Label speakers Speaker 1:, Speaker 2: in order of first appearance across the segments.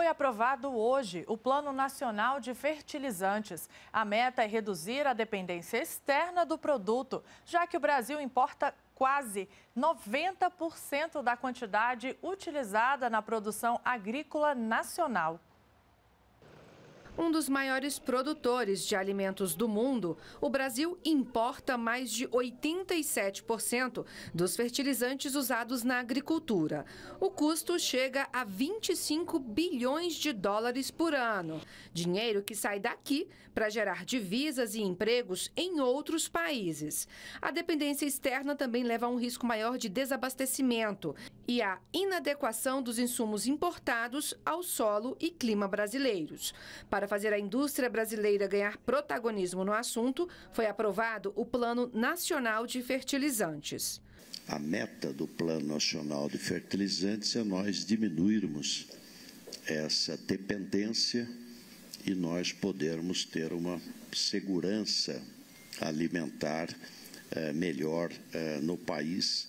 Speaker 1: foi aprovado hoje o Plano Nacional de Fertilizantes. A meta é reduzir a dependência externa do produto, já que o Brasil importa quase 90% da quantidade utilizada na produção agrícola nacional. Um dos maiores produtores de alimentos do mundo, o Brasil importa mais de 87% dos fertilizantes usados na agricultura. O custo chega a 25 bilhões de dólares por ano. Dinheiro que sai daqui para gerar divisas e empregos em outros países. A dependência externa também leva a um risco maior de desabastecimento e a inadequação dos insumos importados ao solo e clima brasileiros. Para para fazer a indústria brasileira ganhar protagonismo no assunto, foi aprovado o Plano Nacional de Fertilizantes.
Speaker 2: A meta do Plano Nacional de Fertilizantes é nós diminuirmos essa dependência e nós podermos ter uma segurança alimentar eh, melhor eh, no país,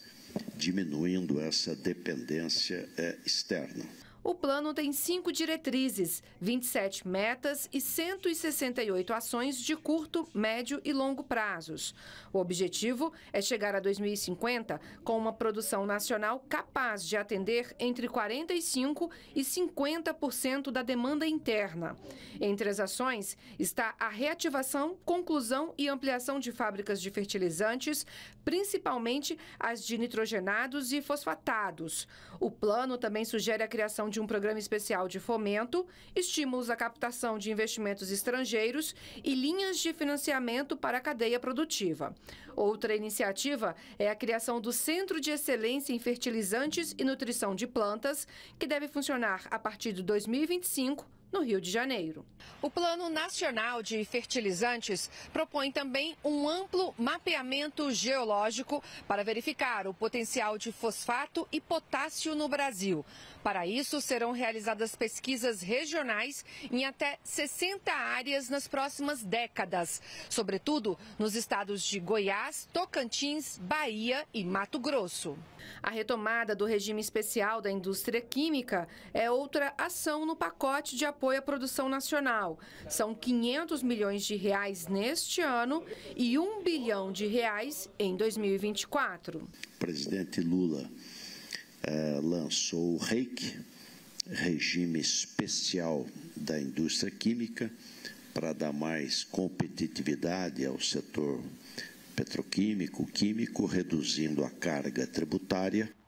Speaker 2: diminuindo essa dependência eh, externa.
Speaker 1: O plano tem cinco diretrizes, 27 metas e 168 ações de curto, médio e longo prazos. O objetivo é chegar a 2050 com uma produção nacional capaz de atender entre 45% e 50% da demanda interna. Entre as ações está a reativação, conclusão e ampliação de fábricas de fertilizantes, principalmente as de nitrogenados e fosfatados. O plano também sugere a criação de um programa especial de fomento, estímulos à captação de investimentos estrangeiros e linhas de financiamento para a cadeia produtiva. Outra iniciativa é a criação do Centro de Excelência em Fertilizantes e Nutrição de Plantas, que deve funcionar a partir de 2025 no Rio de Janeiro. O Plano Nacional de Fertilizantes propõe também um amplo mapeamento geológico para verificar o potencial de fosfato e potássio no Brasil. Para isso, serão realizadas pesquisas regionais em até 60 áreas nas próximas décadas, sobretudo nos estados de Goiás, Tocantins, Bahia e Mato Grosso. A retomada do regime especial da indústria química é outra ação no pacote de apoio apoio à produção nacional. São 500 milhões de reais neste ano e 1 bilhão de reais em 2024. O
Speaker 2: presidente Lula eh, lançou o REIC, Regime Especial da Indústria Química, para dar mais competitividade ao setor petroquímico, químico, reduzindo a carga tributária.